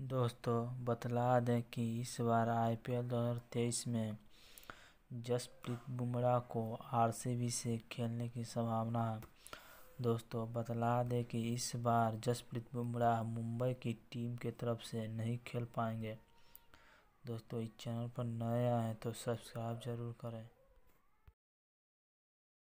दोस्तों बतला दें कि इस बार आईपीएल 2023 में जसप्रीत बुमराह को आरसीबी से खेलने की संभावना है दोस्तों बतला दें कि इस बार जसप्रीत बुमराह मुंबई की टीम के तरफ से नहीं खेल पाएंगे दोस्तों इस चैनल पर नए आए हैं तो सब्सक्राइब जरूर करें